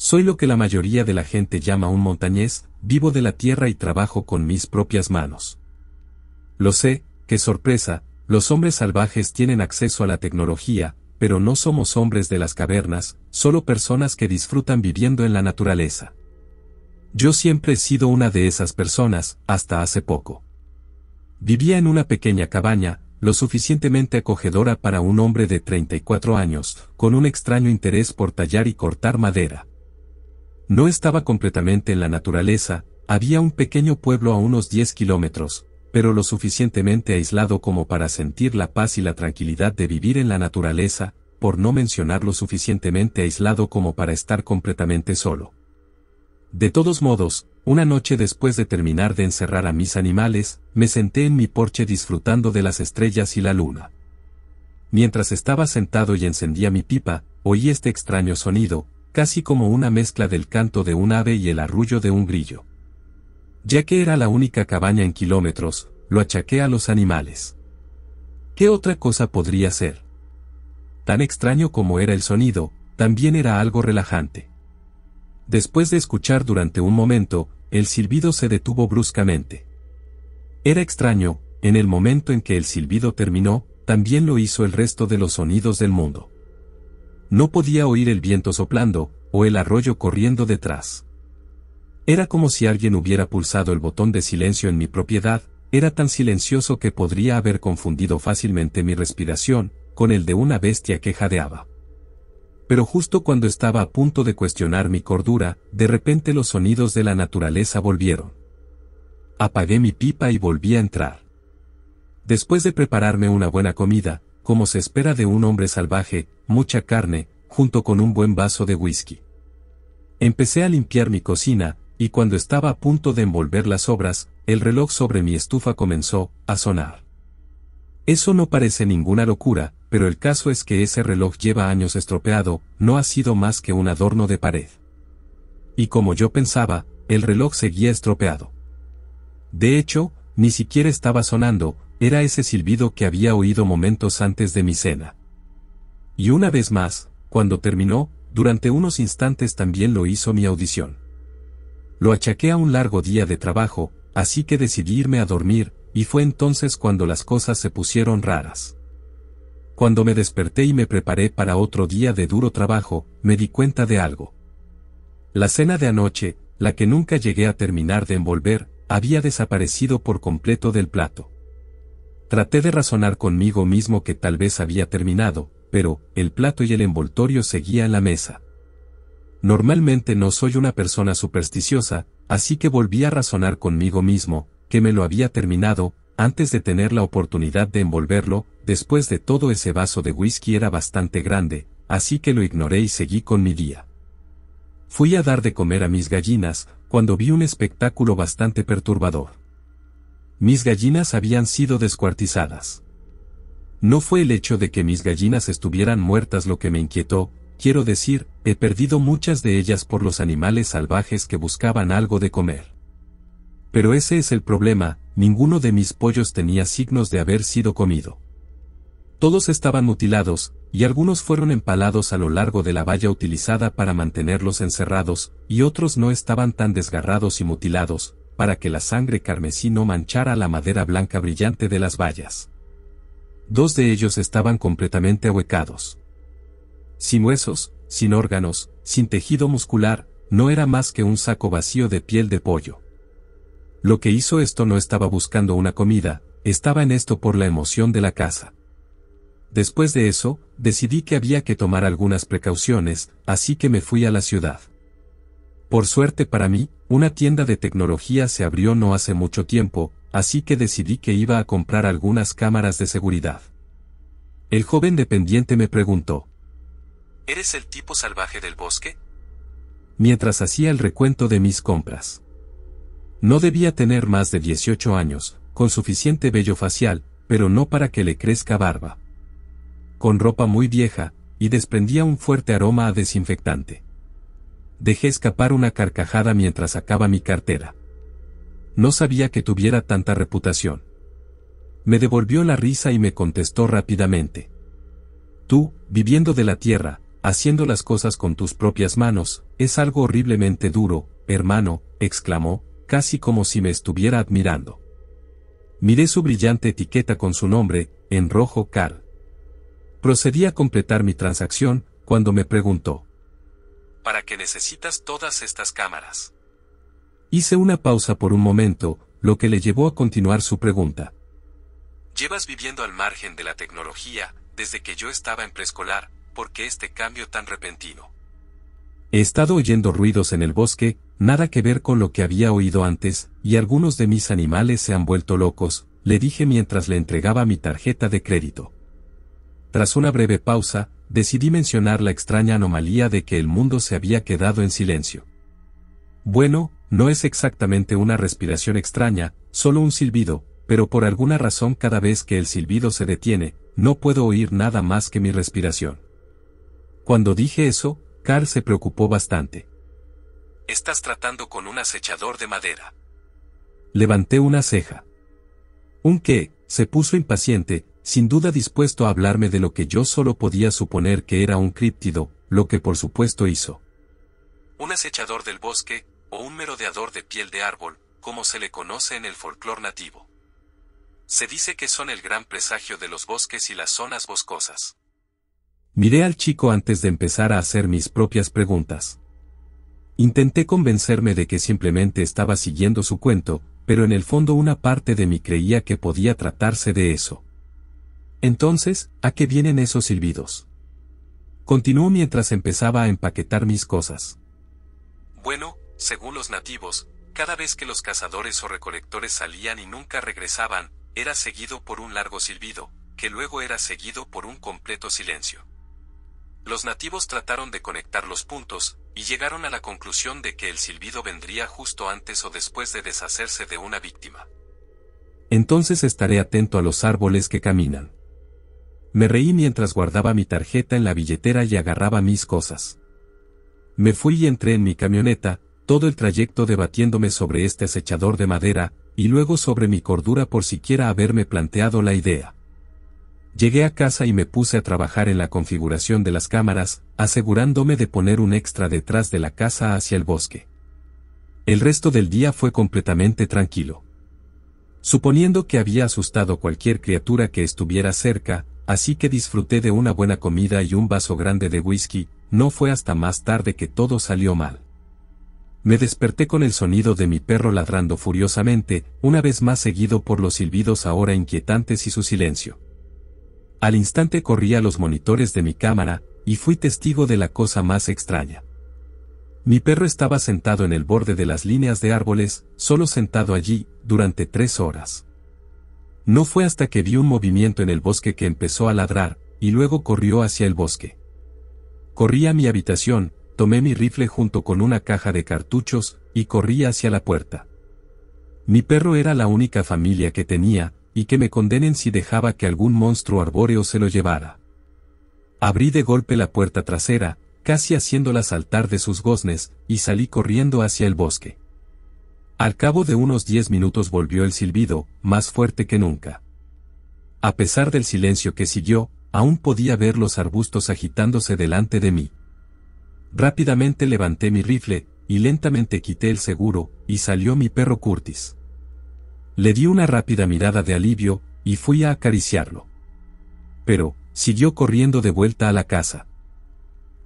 Soy lo que la mayoría de la gente llama un montañés, vivo de la tierra y trabajo con mis propias manos. Lo sé, qué sorpresa, los hombres salvajes tienen acceso a la tecnología, pero no somos hombres de las cavernas, solo personas que disfrutan viviendo en la naturaleza. Yo siempre he sido una de esas personas, hasta hace poco. Vivía en una pequeña cabaña, lo suficientemente acogedora para un hombre de 34 años, con un extraño interés por tallar y cortar madera. No estaba completamente en la naturaleza, había un pequeño pueblo a unos 10 kilómetros, pero lo suficientemente aislado como para sentir la paz y la tranquilidad de vivir en la naturaleza, por no mencionar lo suficientemente aislado como para estar completamente solo. De todos modos, una noche después de terminar de encerrar a mis animales, me senté en mi porche disfrutando de las estrellas y la luna. Mientras estaba sentado y encendía mi pipa, oí este extraño sonido, casi como una mezcla del canto de un ave y el arrullo de un grillo. Ya que era la única cabaña en kilómetros, lo achaqué a los animales. ¿Qué otra cosa podría ser? Tan extraño como era el sonido, también era algo relajante. Después de escuchar durante un momento, el silbido se detuvo bruscamente. Era extraño, en el momento en que el silbido terminó, también lo hizo el resto de los sonidos del mundo. No podía oír el viento soplando, o el arroyo corriendo detrás. Era como si alguien hubiera pulsado el botón de silencio en mi propiedad, era tan silencioso que podría haber confundido fácilmente mi respiración, con el de una bestia que jadeaba. Pero justo cuando estaba a punto de cuestionar mi cordura, de repente los sonidos de la naturaleza volvieron. Apagué mi pipa y volví a entrar. Después de prepararme una buena comida, como se espera de un hombre salvaje, mucha carne, junto con un buen vaso de whisky. Empecé a limpiar mi cocina, y cuando estaba a punto de envolver las obras, el reloj sobre mi estufa comenzó a sonar. Eso no parece ninguna locura, pero el caso es que ese reloj lleva años estropeado, no ha sido más que un adorno de pared. Y como yo pensaba, el reloj seguía estropeado. De hecho, ni siquiera estaba sonando, era ese silbido que había oído momentos antes de mi cena. Y una vez más, cuando terminó, durante unos instantes también lo hizo mi audición. Lo achaqué a un largo día de trabajo, así que decidí irme a dormir, y fue entonces cuando las cosas se pusieron raras. Cuando me desperté y me preparé para otro día de duro trabajo, me di cuenta de algo. La cena de anoche, la que nunca llegué a terminar de envolver, había desaparecido por completo del plato. Traté de razonar conmigo mismo que tal vez había terminado, pero, el plato y el envoltorio seguía en la mesa. Normalmente no soy una persona supersticiosa, así que volví a razonar conmigo mismo, que me lo había terminado, antes de tener la oportunidad de envolverlo, después de todo ese vaso de whisky era bastante grande, así que lo ignoré y seguí con mi día. Fui a dar de comer a mis gallinas, cuando vi un espectáculo bastante perturbador mis gallinas habían sido descuartizadas. No fue el hecho de que mis gallinas estuvieran muertas lo que me inquietó, quiero decir, he perdido muchas de ellas por los animales salvajes que buscaban algo de comer. Pero ese es el problema, ninguno de mis pollos tenía signos de haber sido comido. Todos estaban mutilados, y algunos fueron empalados a lo largo de la valla utilizada para mantenerlos encerrados, y otros no estaban tan desgarrados y mutilados, para que la sangre carmesí no manchara la madera blanca brillante de las vallas. Dos de ellos estaban completamente ahuecados. Sin huesos, sin órganos, sin tejido muscular, no era más que un saco vacío de piel de pollo. Lo que hizo esto no estaba buscando una comida, estaba en esto por la emoción de la casa. Después de eso, decidí que había que tomar algunas precauciones, así que me fui a la ciudad. Por suerte para mí, una tienda de tecnología se abrió no hace mucho tiempo, así que decidí que iba a comprar algunas cámaras de seguridad. El joven dependiente me preguntó. ¿Eres el tipo salvaje del bosque? Mientras hacía el recuento de mis compras. No debía tener más de 18 años, con suficiente vello facial, pero no para que le crezca barba. Con ropa muy vieja, y desprendía un fuerte aroma a desinfectante. Dejé escapar una carcajada mientras sacaba mi cartera. No sabía que tuviera tanta reputación. Me devolvió la risa y me contestó rápidamente. Tú, viviendo de la tierra, haciendo las cosas con tus propias manos, es algo horriblemente duro, hermano, exclamó, casi como si me estuviera admirando. Miré su brillante etiqueta con su nombre, en rojo Carl. Procedí a completar mi transacción, cuando me preguntó para qué necesitas todas estas cámaras. Hice una pausa por un momento, lo que le llevó a continuar su pregunta. Llevas viviendo al margen de la tecnología, desde que yo estaba en preescolar, ¿por qué este cambio tan repentino? He estado oyendo ruidos en el bosque, nada que ver con lo que había oído antes, y algunos de mis animales se han vuelto locos, le dije mientras le entregaba mi tarjeta de crédito. Tras una breve pausa, decidí mencionar la extraña anomalía de que el mundo se había quedado en silencio. Bueno, no es exactamente una respiración extraña, solo un silbido, pero por alguna razón cada vez que el silbido se detiene, no puedo oír nada más que mi respiración. Cuando dije eso, Carl se preocupó bastante. Estás tratando con un acechador de madera. Levanté una ceja. ¿Un qué? se puso impaciente, sin duda dispuesto a hablarme de lo que yo solo podía suponer que era un críptido, lo que por supuesto hizo. Un acechador del bosque, o un merodeador de piel de árbol, como se le conoce en el folclor nativo. Se dice que son el gran presagio de los bosques y las zonas boscosas. Miré al chico antes de empezar a hacer mis propias preguntas. Intenté convencerme de que simplemente estaba siguiendo su cuento, pero en el fondo una parte de mí creía que podía tratarse de eso. Entonces, ¿a qué vienen esos silbidos? Continuó mientras empezaba a empaquetar mis cosas. Bueno, según los nativos, cada vez que los cazadores o recolectores salían y nunca regresaban, era seguido por un largo silbido, que luego era seguido por un completo silencio. Los nativos trataron de conectar los puntos, y llegaron a la conclusión de que el silbido vendría justo antes o después de deshacerse de una víctima. Entonces estaré atento a los árboles que caminan. Me reí mientras guardaba mi tarjeta en la billetera y agarraba mis cosas. Me fui y entré en mi camioneta, todo el trayecto debatiéndome sobre este acechador de madera, y luego sobre mi cordura por siquiera haberme planteado la idea. Llegué a casa y me puse a trabajar en la configuración de las cámaras, asegurándome de poner un extra detrás de la casa hacia el bosque. El resto del día fue completamente tranquilo. Suponiendo que había asustado cualquier criatura que estuviera cerca, así que disfruté de una buena comida y un vaso grande de whisky, no fue hasta más tarde que todo salió mal. Me desperté con el sonido de mi perro ladrando furiosamente, una vez más seguido por los silbidos ahora inquietantes y su silencio. Al instante corrí a los monitores de mi cámara, y fui testigo de la cosa más extraña. Mi perro estaba sentado en el borde de las líneas de árboles, solo sentado allí, durante tres horas. No fue hasta que vi un movimiento en el bosque que empezó a ladrar, y luego corrió hacia el bosque. Corrí a mi habitación, tomé mi rifle junto con una caja de cartuchos, y corrí hacia la puerta. Mi perro era la única familia que tenía, y que me condenen si dejaba que algún monstruo arbóreo se lo llevara. Abrí de golpe la puerta trasera, casi haciéndola saltar de sus goznes, y salí corriendo hacia el bosque. Al cabo de unos diez minutos volvió el silbido, más fuerte que nunca. A pesar del silencio que siguió, aún podía ver los arbustos agitándose delante de mí. Rápidamente levanté mi rifle, y lentamente quité el seguro, y salió mi perro Curtis. Le di una rápida mirada de alivio, y fui a acariciarlo. Pero, siguió corriendo de vuelta a la casa.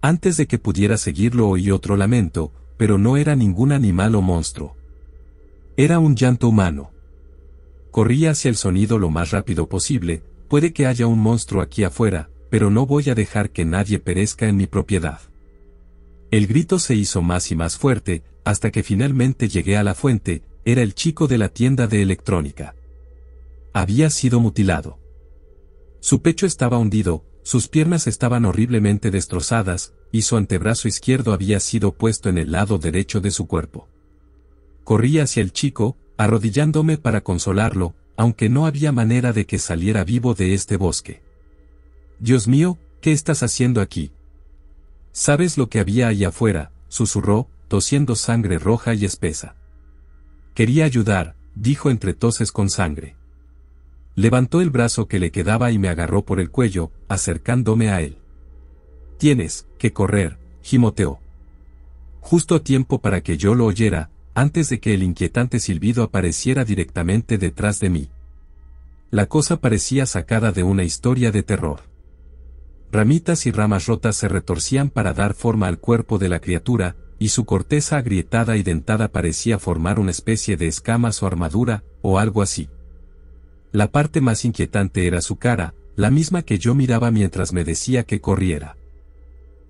Antes de que pudiera seguirlo oí otro lamento, pero no era ningún animal o monstruo. Era un llanto humano. Corrí hacia el sonido lo más rápido posible, puede que haya un monstruo aquí afuera, pero no voy a dejar que nadie perezca en mi propiedad. El grito se hizo más y más fuerte, hasta que finalmente llegué a la fuente, era el chico de la tienda de electrónica. Había sido mutilado. Su pecho estaba hundido, sus piernas estaban horriblemente destrozadas, y su antebrazo izquierdo había sido puesto en el lado derecho de su cuerpo corrí hacia el chico, arrodillándome para consolarlo, aunque no había manera de que saliera vivo de este bosque. Dios mío, ¿qué estás haciendo aquí? ¿Sabes lo que había ahí afuera? susurró, tosiendo sangre roja y espesa. Quería ayudar, dijo entre toses con sangre. Levantó el brazo que le quedaba y me agarró por el cuello, acercándome a él. Tienes que correr, gimoteó. Justo a tiempo para que yo lo oyera, antes de que el inquietante silbido apareciera directamente detrás de mí. La cosa parecía sacada de una historia de terror. Ramitas y ramas rotas se retorcían para dar forma al cuerpo de la criatura, y su corteza agrietada y dentada parecía formar una especie de escamas o armadura, o algo así. La parte más inquietante era su cara, la misma que yo miraba mientras me decía que corriera.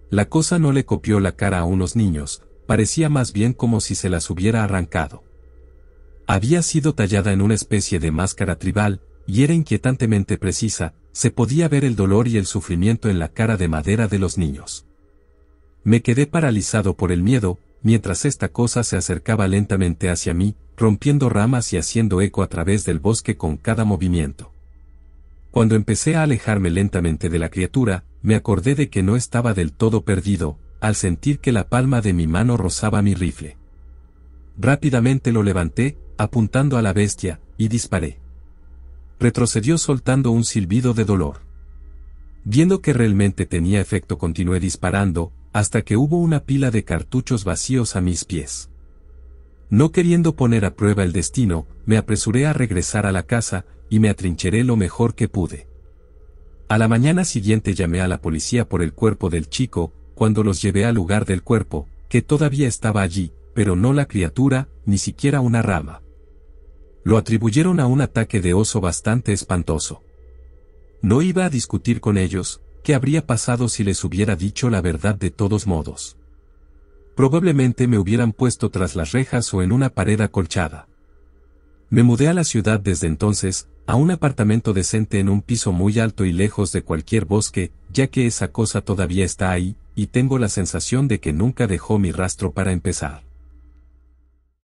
La cosa no le copió la cara a unos niños, parecía más bien como si se las hubiera arrancado. Había sido tallada en una especie de máscara tribal, y era inquietantemente precisa, se podía ver el dolor y el sufrimiento en la cara de madera de los niños. Me quedé paralizado por el miedo, mientras esta cosa se acercaba lentamente hacia mí, rompiendo ramas y haciendo eco a través del bosque con cada movimiento. Cuando empecé a alejarme lentamente de la criatura, me acordé de que no estaba del todo perdido, al sentir que la palma de mi mano rozaba mi rifle. Rápidamente lo levanté, apuntando a la bestia, y disparé. Retrocedió soltando un silbido de dolor. Viendo que realmente tenía efecto continué disparando, hasta que hubo una pila de cartuchos vacíos a mis pies. No queriendo poner a prueba el destino, me apresuré a regresar a la casa, y me atrincheré lo mejor que pude. A la mañana siguiente llamé a la policía por el cuerpo del chico, cuando los llevé al lugar del cuerpo, que todavía estaba allí, pero no la criatura, ni siquiera una rama. Lo atribuyeron a un ataque de oso bastante espantoso. No iba a discutir con ellos, qué habría pasado si les hubiera dicho la verdad de todos modos. Probablemente me hubieran puesto tras las rejas o en una pared acolchada. Me mudé a la ciudad desde entonces, a un apartamento decente en un piso muy alto y lejos de cualquier bosque, ya que esa cosa todavía está ahí, y tengo la sensación de que nunca dejó mi rastro para empezar.